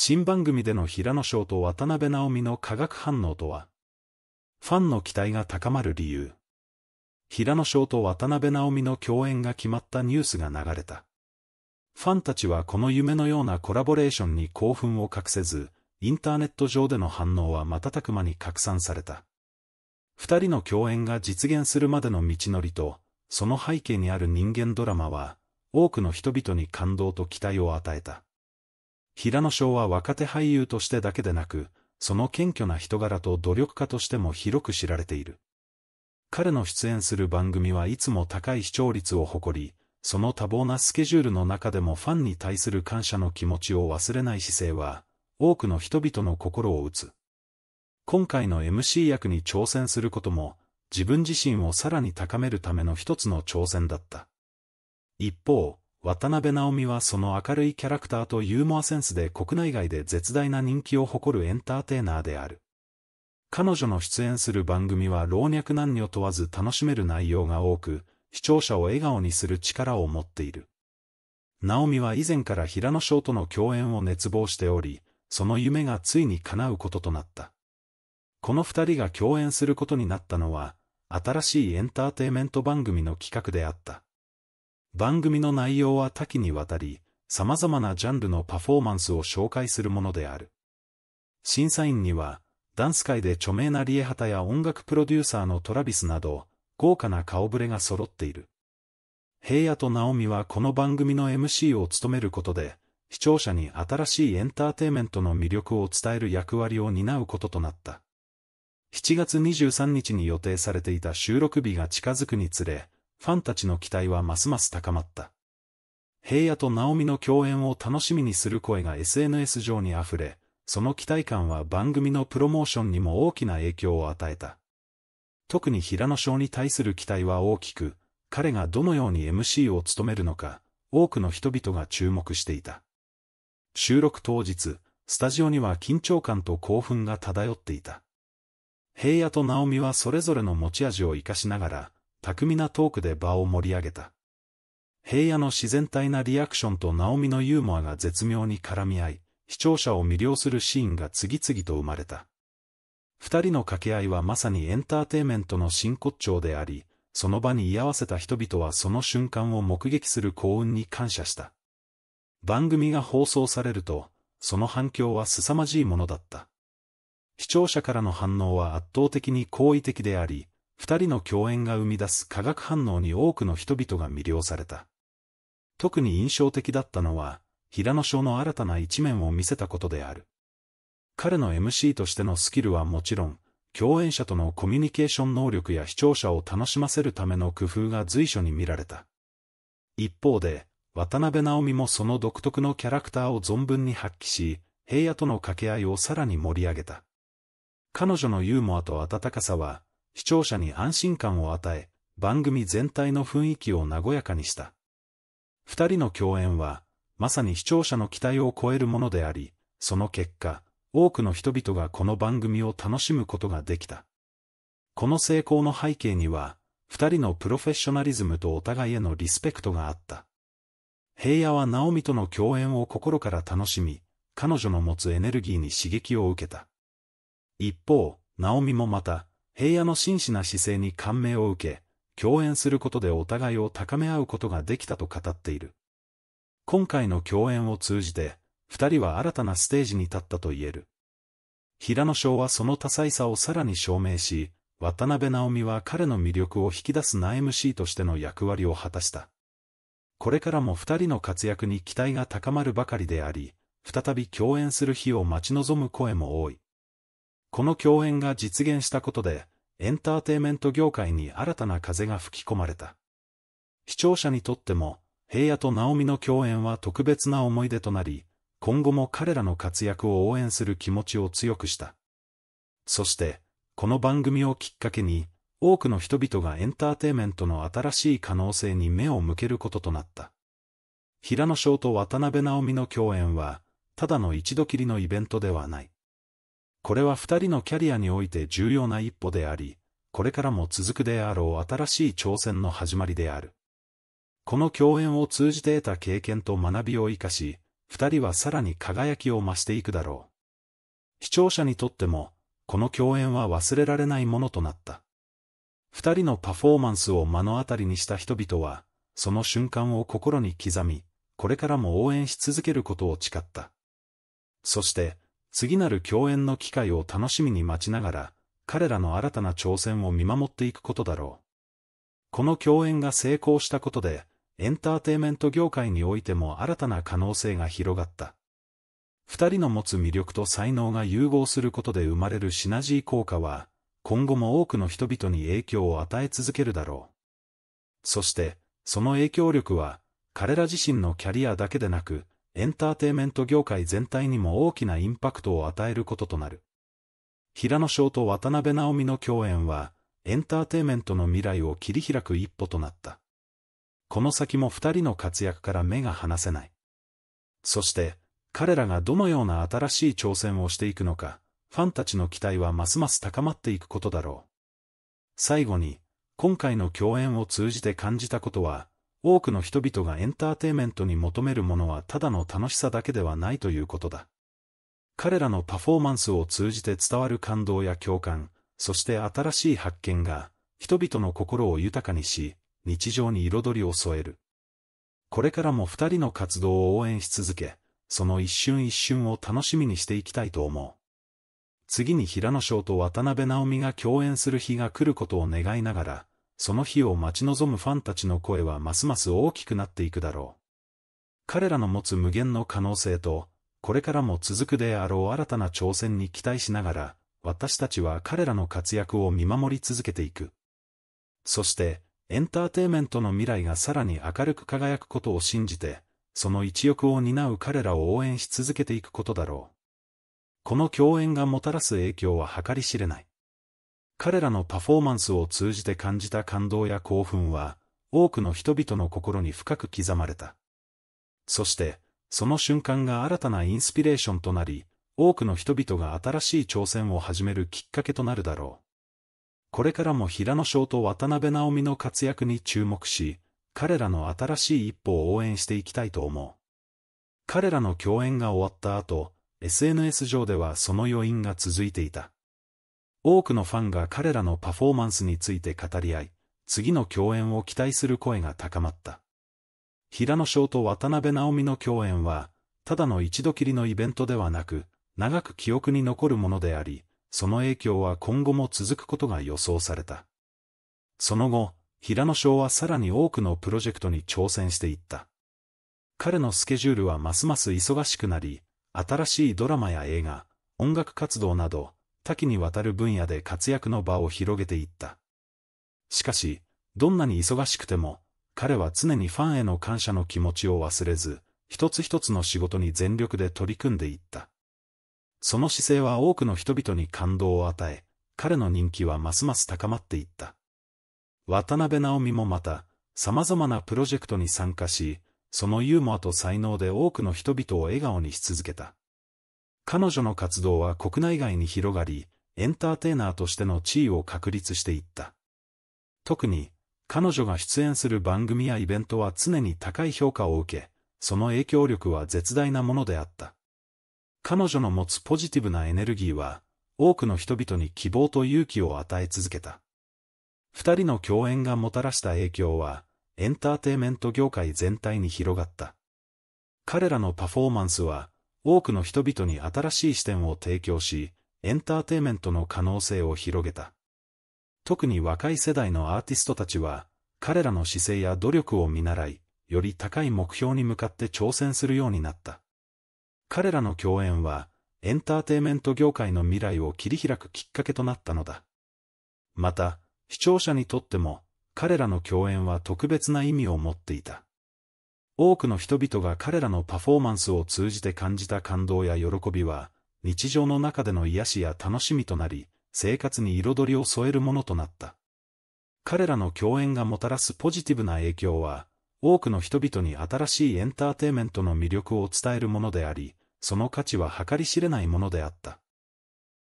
新番組での平野翔と渡辺直美の化学反応とはファンの期待が高まる理由平野翔と渡辺直美の共演が決まったニュースが流れた。ファンたちはこの夢のようなコラボレーションに興奮を隠せず、インターネット上での反応は瞬く間に拡散された。二人の共演が実現するまでの道のりと、その背景にある人間ドラマは、多くの人々に感動と期待を与えた。平野翔は若手俳優としてだけでなく、その謙虚な人柄と努力家としても広く知られている。彼の出演する番組はいつも高い視聴率を誇り、その多忙なスケジュールの中でもファンに対する感謝の気持ちを忘れない姿勢は、多くの人々の心を打つ。今回の MC 役に挑戦することも、自分自身をさらに高めるための一つの挑戦だった。一方、渡辺直美はその明るいキャラクターとユーモアセンスで国内外で絶大な人気を誇るエンターテイナーである。彼女の出演する番組は老若男女問わず楽しめる内容が多く、視聴者を笑顔にする力を持っている。直美は以前から平野翔との共演を熱望しており、その夢がついに叶うこととなった。この二人が共演することになったのは、新しいエンターテイメント番組の企画であった。番組の内容は多岐にわたり、様々なジャンルのパフォーマンスを紹介するものである。審査員には、ダンス界で著名なリエハタや音楽プロデューサーのトラビスなど、豪華な顔ぶれが揃っている。平野とナオミはこの番組の MC を務めることで、視聴者に新しいエンターテイメントの魅力を伝える役割を担うこととなった。7月23日に予定されていた収録日が近づくにつれ、ファンたちの期待はますます高まった。平野と直美の共演を楽しみにする声が SNS 上に溢れ、その期待感は番組のプロモーションにも大きな影響を与えた。特に平野翔に対する期待は大きく、彼がどのように MC を務めるのか、多くの人々が注目していた。収録当日、スタジオには緊張感と興奮が漂っていた。平野と直美はそれぞれの持ち味を活かしながら、巧みなトークで場を盛り上げた。平野の自然体なリアクションとナオミのユーモアが絶妙に絡み合い、視聴者を魅了するシーンが次々と生まれた。二人の掛け合いはまさにエンターテイメントの真骨頂であり、その場に居合わせた人々はその瞬間を目撃する幸運に感謝した。番組が放送されると、その反響は凄まじいものだった。視聴者からの反応は圧倒的に好意的であり、二人の共演が生み出す化学反応に多くの人々が魅了された。特に印象的だったのは、平野翔の新たな一面を見せたことである。彼の MC としてのスキルはもちろん、共演者とのコミュニケーション能力や視聴者を楽しませるための工夫が随所に見られた。一方で、渡辺直美もその独特のキャラクターを存分に発揮し、平野との掛け合いをさらに盛り上げた。彼女のユーモアと温かさは、視聴者に安心感を与え、番組全体の雰囲気を和やかにした。二人の共演は、まさに視聴者の期待を超えるものであり、その結果、多くの人々がこの番組を楽しむことができた。この成功の背景には、二人のプロフェッショナリズムとお互いへのリスペクトがあった。平野は直美との共演を心から楽しみ、彼女の持つエネルギーに刺激を受けた。一方、直美もまた、平野の真摯な姿勢に感銘を受け、共演することでお互いを高め合うことができたと語っている。今回の共演を通じて、二人は新たなステージに立ったと言える。平野翔はその多彩さをさらに証明し、渡辺直美は彼の魅力を引き出すムシーとしての役割を果たした。これからも二人の活躍に期待が高まるばかりであり、再び共演する日を待ち望む声も多い。この共演が実現したことで、エンターテイメント業界に新たな風が吹き込まれた。視聴者にとっても、平野と直美の共演は特別な思い出となり、今後も彼らの活躍を応援する気持ちを強くした。そして、この番組をきっかけに、多くの人々がエンターテイメントの新しい可能性に目を向けることとなった。平野翔と渡辺直美の共演は、ただの一度きりのイベントではない。これは二人のキャリアにおいて重要な一歩であり、これからも続くであろう新しい挑戦の始まりである。この共演を通じて得た経験と学びを生かし、二人はさらに輝きを増していくだろう。視聴者にとっても、この共演は忘れられないものとなった。二人のパフォーマンスを目の当たりにした人々は、その瞬間を心に刻み、これからも応援し続けることを誓った。そして、次なる共演の機会を楽しみに待ちながら、彼らの新たな挑戦を見守っていくことだろう。この共演が成功したことで、エンターテイメント業界においても新たな可能性が広がった。二人の持つ魅力と才能が融合することで生まれるシナジー効果は、今後も多くの人々に影響を与え続けるだろう。そして、その影響力は、彼ら自身のキャリアだけでなく、エンターテイメント業界全体にも大きなインパクトを与えることとなる。平野翔と渡辺直美の共演は、エンターテイメントの未来を切り開く一歩となった。この先も二人の活躍から目が離せない。そして、彼らがどのような新しい挑戦をしていくのか、ファンたちの期待はますます高まっていくことだろう。最後に、今回の共演を通じて感じたことは、多くの人々がエンターテイメントに求めるものはただの楽しさだけではないということだ。彼らのパフォーマンスを通じて伝わる感動や共感、そして新しい発見が、人々の心を豊かにし、日常に彩りを添える。これからも二人の活動を応援し続け、その一瞬一瞬を楽しみにしていきたいと思う。次に平野翔と渡辺直美が共演する日が来ることを願いながら、その日を待ち望むファンたちの声はますます大きくなっていくだろう。彼らの持つ無限の可能性と、これからも続くであろう新たな挑戦に期待しながら、私たちは彼らの活躍を見守り続けていく。そして、エンターテイメントの未来がさらに明るく輝くことを信じて、その一翼を担う彼らを応援し続けていくことだろう。この共演がもたらす影響は計り知れない。彼らのパフォーマンスを通じて感じた感動や興奮は、多くの人々の心に深く刻まれた。そして、その瞬間が新たなインスピレーションとなり、多くの人々が新しい挑戦を始めるきっかけとなるだろう。これからも平野翔と渡辺直美の活躍に注目し、彼らの新しい一歩を応援していきたいと思う。彼らの共演が終わった後、SNS 上ではその余韻が続いていた。多くのファンが彼らのパフォーマンスについて語り合い、次の共演を期待する声が高まった。平野翔と渡辺直美の共演は、ただの一度きりのイベントではなく、長く記憶に残るものであり、その影響は今後も続くことが予想された。その後、平野翔はさらに多くのプロジェクトに挑戦していった。彼のスケジュールはますます忙しくなり、新しいドラマや映画、音楽活動など、多岐にわたる分野で活躍の場を広げていった。しかし、どんなに忙しくても、彼は常にファンへの感謝の気持ちを忘れず、一つ一つの仕事に全力で取り組んでいった。その姿勢は多くの人々に感動を与え、彼の人気はますます高まっていった。渡辺直美もまた、様々なプロジェクトに参加し、そのユーモアと才能で多くの人々を笑顔にし続けた。彼女の活動は国内外に広がり、エンターテイナーとしての地位を確立していった。特に、彼女が出演する番組やイベントは常に高い評価を受け、その影響力は絶大なものであった。彼女の持つポジティブなエネルギーは、多くの人々に希望と勇気を与え続けた。二人の共演がもたらした影響は、エンターテイメント業界全体に広がった。彼らのパフォーマンスは、多くの人々に新しい視点を提供し、エンターテイメントの可能性を広げた。特に若い世代のアーティストたちは、彼らの姿勢や努力を見習い、より高い目標に向かって挑戦するようになった。彼らの共演は、エンターテイメント業界の未来を切り開くきっかけとなったのだ。また、視聴者にとっても、彼らの共演は特別な意味を持っていた。多くの人々が彼らのパフォーマンスを通じて感じた感動や喜びは、日常の中での癒しや楽しみとなり、生活に彩りを添えるものとなった。彼らの共演がもたらすポジティブな影響は、多くの人々に新しいエンターテイメントの魅力を伝えるものであり、その価値は計り知れないものであった。